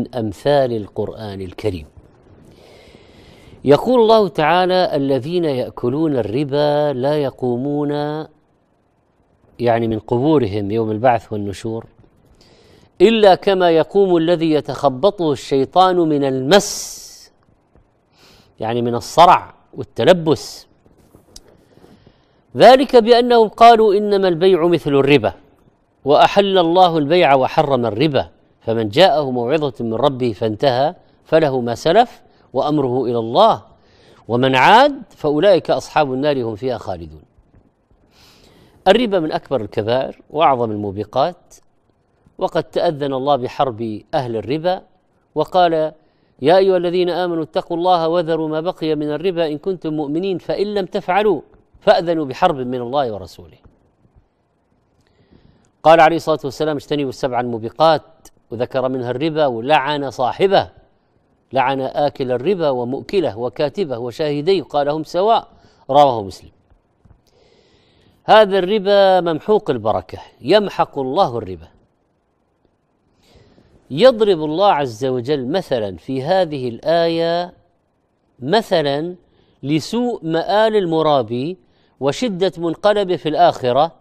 من امثال القران الكريم يقول الله تعالى الذين ياكلون الربا لا يقومون يعني من قبورهم يوم البعث والنشور الا كما يقوم الذي يتخبطه الشيطان من المس يعني من الصرع والتلبس ذلك بانهم قالوا انما البيع مثل الربا واحل الله البيع وحرم الربا فمن جاءه موعظة من ربه فانتهى فله ما سلف وأمره إلى الله ومن عاد فأولئك أصحاب النار هم فيها خالدون الربا من أكبر الكبائر وأعظم الموبقات وقد تأذن الله بحرب أهل الربا وقال يا أيها الذين آمنوا اتقوا الله وذروا ما بقي من الربا إن كنتم مؤمنين فإن لم تفعلوا فأذنوا بحرب من الله ورسوله قال عليه الصلاة والسلام اجتنبوا السبع الموبقات وذكر منها الربا ولعن صاحبه لعن آكل الربا ومؤكله وكاتبه وشاهديه قال هم سواء رواه مسلم هذا الربا ممحوق البركة يمحق الله الربا يضرب الله عز وجل مثلا في هذه الآية مثلا لسوء مآل المرابي وشدة منقلبه في الآخرة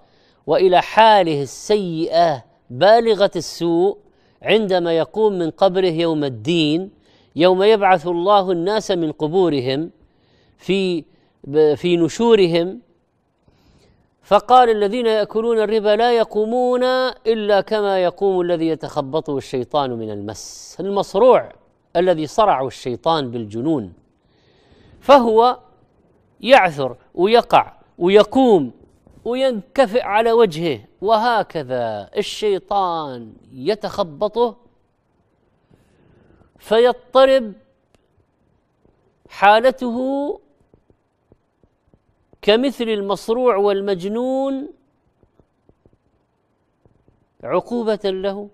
وإلى حاله السيئة بالغة السوء عندما يقوم من قبره يوم الدين يوم يبعث الله الناس من قبورهم في في نشورهم فقال الذين ياكلون الربا لا يقومون الا كما يقوم الذي يتخبطه الشيطان من المس المصروع الذي صرعه الشيطان بالجنون فهو يعثر ويقع ويقوم وينكفئ على وجهه وهكذا الشيطان يتخبطه فيضطرب حالته كمثل المصروع والمجنون عقوبة له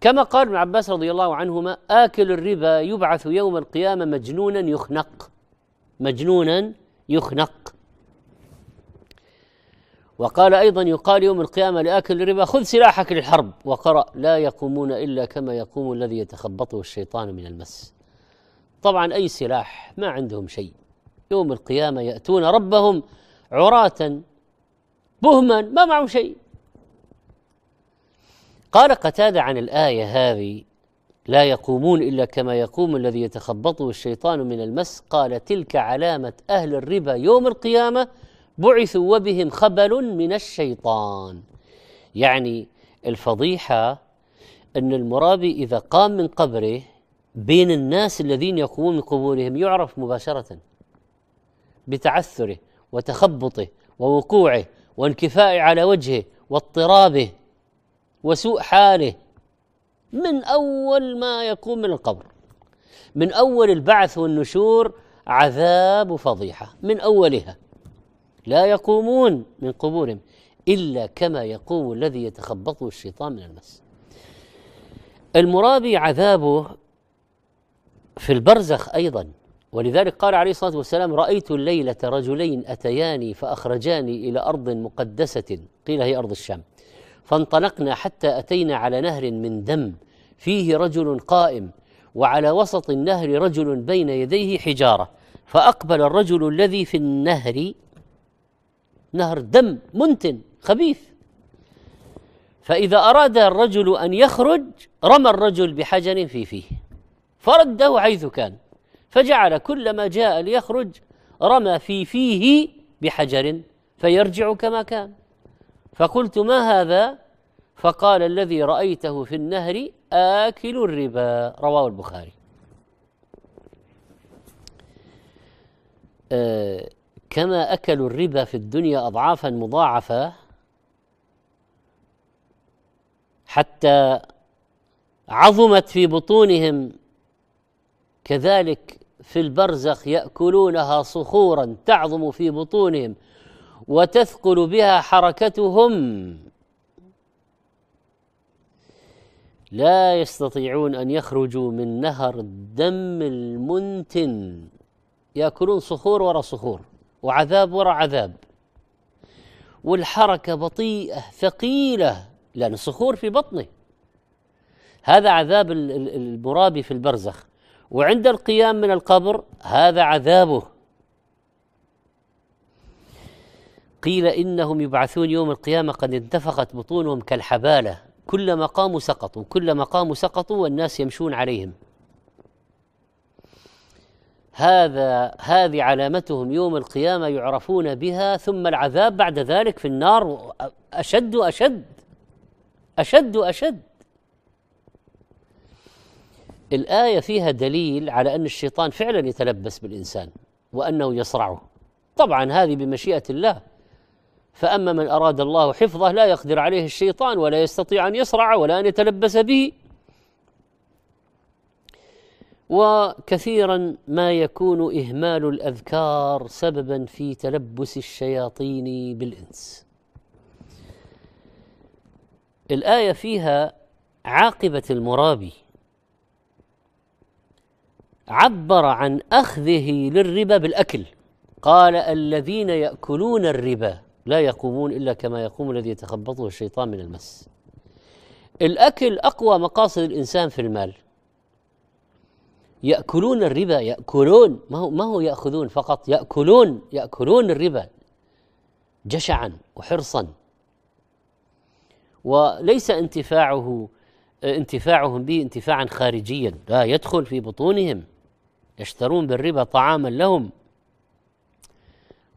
كما قال ابن عباس رضي الله عنهما آكل الربا يبعث يوم القيامة مجنونا يخنق مجنونا يخنق وقال أيضا يقال يوم القيامة لآكل الربا خذ سلاحك للحرب وقرأ لا يقومون إلا كما يقوم الذي يتخبطه الشيطان من المس طبعا أي سلاح ما عندهم شيء يوم القيامة يأتون ربهم عراة بهما ما معهم شيء قال قتادة عن الآية هذه لا يقومون الا كما يقوم الذي يتخبطه الشيطان من المس قال تلك علامه اهل الربا يوم القيامه بعثوا وبهم خبل من الشيطان يعني الفضيحه ان المرابي اذا قام من قبره بين الناس الذين يقومون من قبورهم يعرف مباشره بتعثره وتخبطه ووقوعه وانكفائه على وجهه واضطرابه وسوء حاله من أول ما يقوم من القبر من أول البعث والنشور عذاب فضيحه من أولها لا يقومون من قبورهم إلا كما يقوم الذي يتخبطه الشيطان من المس المرابي عذابه في البرزخ أيضا ولذلك قال عليه الصلاة والسلام رأيت الليلة رجلين أتياني فأخرجاني إلى أرض مقدسة قيل هي أرض الشام فانطلقنا حتى أتينا على نهر من دم فيه رجل قائم وعلى وسط النهر رجل بين يديه حجاره فاقبل الرجل الذي في النهر نهر دم منتن خبيث فاذا اراد الرجل ان يخرج رمى الرجل بحجر في فيه فرده حيث كان فجعل كلما جاء ليخرج رمى في فيه بحجر فيرجع كما كان فقلت ما هذا فقال الذي رايته في النهر آكل الربا رواه البخاري آه كما أكلوا الربا في الدنيا أضعافا مضاعفة حتى عظمت في بطونهم كذلك في البرزخ يأكلونها صخورا تعظم في بطونهم وتثقل بها حركتهم لا يستطيعون ان يخرجوا من نهر الدم المنتن ياكلون صخور ورا صخور وعذاب ورا عذاب والحركه بطيئه ثقيله لان الصخور في بطنه هذا عذاب المرابي في البرزخ وعند القيام من القبر هذا عذابه قيل انهم يبعثون يوم القيامه قد انتفخت بطونهم كالحباله كلما قاموا سقطوا كلما قاموا سقطوا والناس يمشون عليهم هذا هذه علامتهم يوم القيامة يعرفون بها ثم العذاب بعد ذلك في النار أشد أشد أشد أشد الآية فيها دليل على أن الشيطان فعلا يتلبس بالإنسان وأنه يصرعه طبعا هذه بمشيئة الله فأما من أراد الله حفظه لا يقدر عليه الشيطان ولا يستطيع أن يصرع ولا أن يتلبس به وكثيرا ما يكون إهمال الأذكار سببا في تلبس الشياطين بالإنس الآية فيها عاقبة المرابي عبر عن أخذه للربا بالأكل قال الذين يأكلون الربا لا يقومون إلا كما يقوم الذي يتخبطه الشيطان من المس الأكل أقوى مقاصد الإنسان في المال يأكلون الربا يأكلون ما هو, ما هو يأخذون فقط يأكلون يأكلون الربا جشعا وحرصا وليس انتفاعه انتفاعهم به انتفاعا خارجيا لا يدخل في بطونهم يشترون بالربا طعاما لهم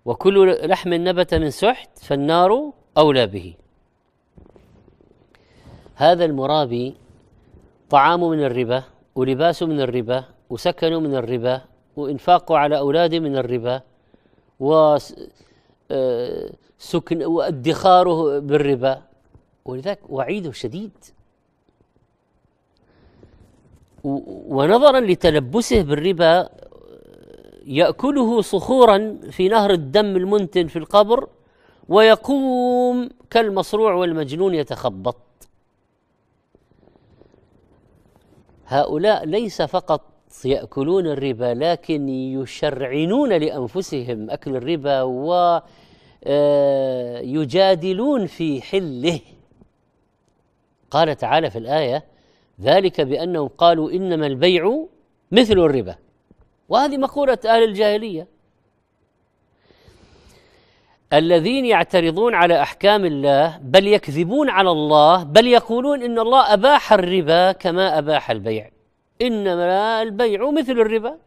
وكل لحم نبت من سحت فالنار أولى به هذا المرابي طعام من الربا ولباس من الربا وسكن من الربا وإنفاقه على أولاده من الربا وسكن آه، وادخاره بالربا ولذلك وعيده شديد ونظرا لتلبسه بالربا ياكله صخورا في نهر الدم المنتن في القبر ويقوم كالمصروع والمجنون يتخبط هؤلاء ليس فقط ياكلون الربا لكن يشرعنون لانفسهم اكل الربا ويجادلون آه، في حله قال تعالى في الايه ذلك بانهم قالوا انما البيع مثل الربا وهذه مقولة أهل الجاهلية الذين يعترضون على أحكام الله بل يكذبون على الله بل يقولون إن الله أباح الربا كما أباح البيع إنما البيع مثل الربا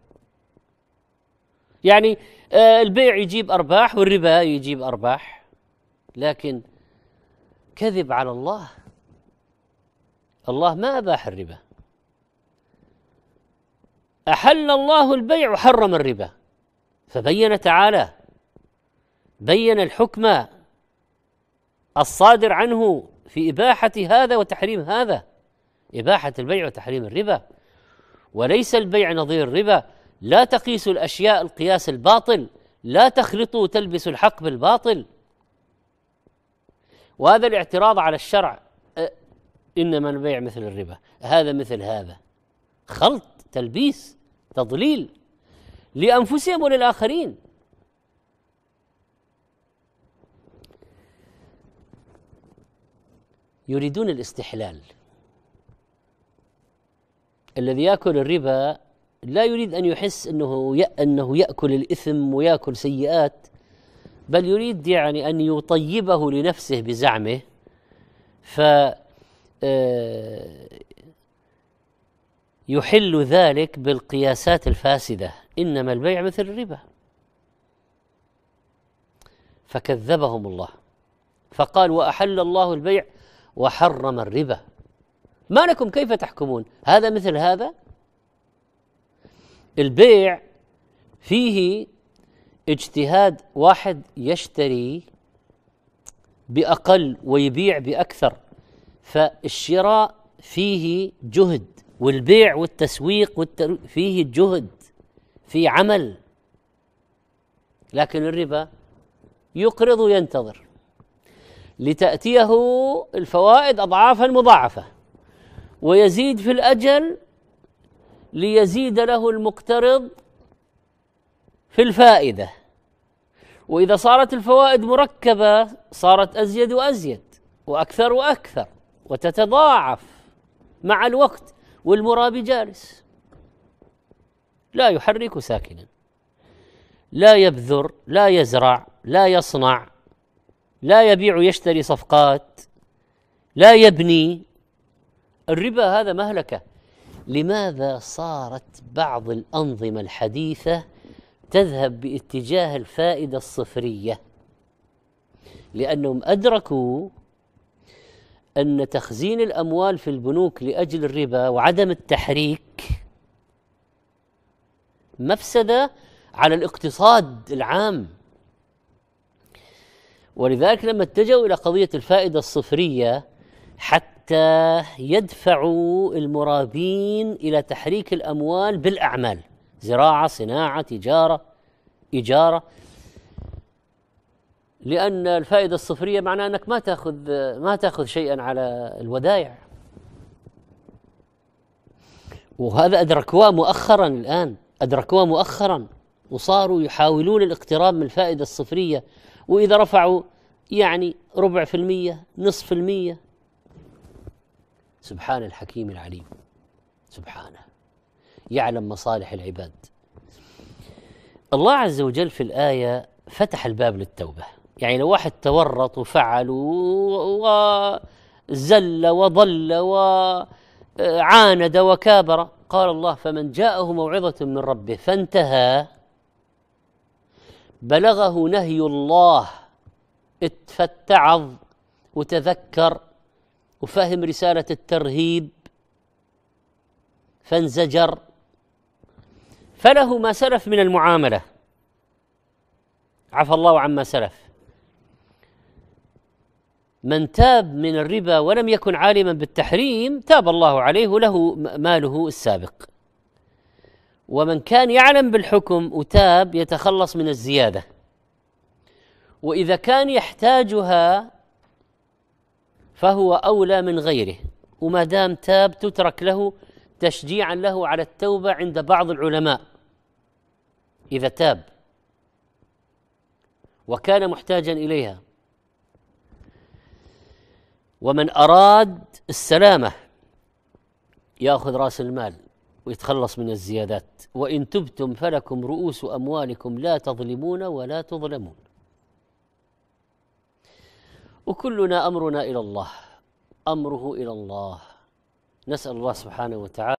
يعني آه، البيع يجيب أرباح والربا يجيب أرباح لكن كذب على الله الله ما أباح الربا أحل الله البيع وحرم الربا فبين تعالى بين الحكم الصادر عنه في إباحة هذا وتحريم هذا إباحة البيع وتحريم الربا وليس البيع نظير الربا لا تقيسوا الأشياء القياس الباطل لا تخلطوا تلبسوا الحق بالباطل وهذا الاعتراض على الشرع أه، إنما البيع مثل الربا هذا مثل هذا خلط تلبيس تضليل لأنفسهم وللآخرين يريدون الاستحلال الذي ياكل الربا لا يريد ان يحس انه انه ياكل الاثم وياكل سيئات بل يريد يعني ان يطيبه لنفسه بزعمه ف آه، يحل ذلك بالقياسات الفاسده انما البيع مثل الربا فكذبهم الله فقال واحل الله البيع وحرم الربا ما لكم كيف تحكمون هذا مثل هذا البيع فيه اجتهاد واحد يشتري باقل ويبيع باكثر فالشراء فيه جهد والبيع والتسويق والتر... فيه جهد في عمل لكن الربا يقرض وينتظر لتأتيه الفوائد أضعافا مضاعفة ويزيد في الأجل ليزيد له المقترض في الفائدة وإذا صارت الفوائد مركبة صارت أزيد وأزيد وأكثر وأكثر وتتضاعف مع الوقت والمرابي جالس لا يحرك ساكنا لا يبذر لا يزرع لا يصنع لا يبيع يشتري صفقات لا يبني الربا هذا مهلكه لماذا صارت بعض الانظمه الحديثه تذهب باتجاه الفائده الصفريه لانهم ادركوا ان تخزين الاموال في البنوك لاجل الربا وعدم التحريك مفسده على الاقتصاد العام ولذلك لما اتجهوا الى قضيه الفائده الصفريه حتى يدفعوا المرابين الى تحريك الاموال بالاعمال زراعه، صناعه، تجاره، اجاره لأن الفائدة الصفرية معناها أنك ما تأخذ ما تأخذ شيئا على الودائع وهذا أدركوها مؤخرا الآن أدركوها مؤخرا وصاروا يحاولون الاقتراب من الفائدة الصفرية وإذا رفعوا يعني ربع في المية نصف في المية سبحان الحكيم العليم سبحانه يعلم مصالح العباد الله عز وجل في الآية فتح الباب للتوبة يعني لو واحد تورط وفعل وزل وضل وعاند وكابر قال الله فمن جاءه موعظة من ربه فانتهى بلغه نهي الله فاتعظ وتذكر وفهم رسالة الترهيب فانزجر فله ما سلف من المعامله عفى الله عما سلف من تاب من الربا ولم يكن عالما بالتحريم تاب الله عليه له ماله السابق ومن كان يعلم بالحكم وتاب يتخلص من الزياده واذا كان يحتاجها فهو اولى من غيره وما دام تاب تترك له تشجيعا له على التوبه عند بعض العلماء اذا تاب وكان محتاجا اليها ومن أراد السلامة يأخذ رأس المال ويتخلص من الزيادات وإن تبتم فلكم رؤوس أموالكم لا تظلمون ولا تظلمون وكلنا أمرنا إلى الله أمره إلى الله نسأل الله سبحانه وتعالى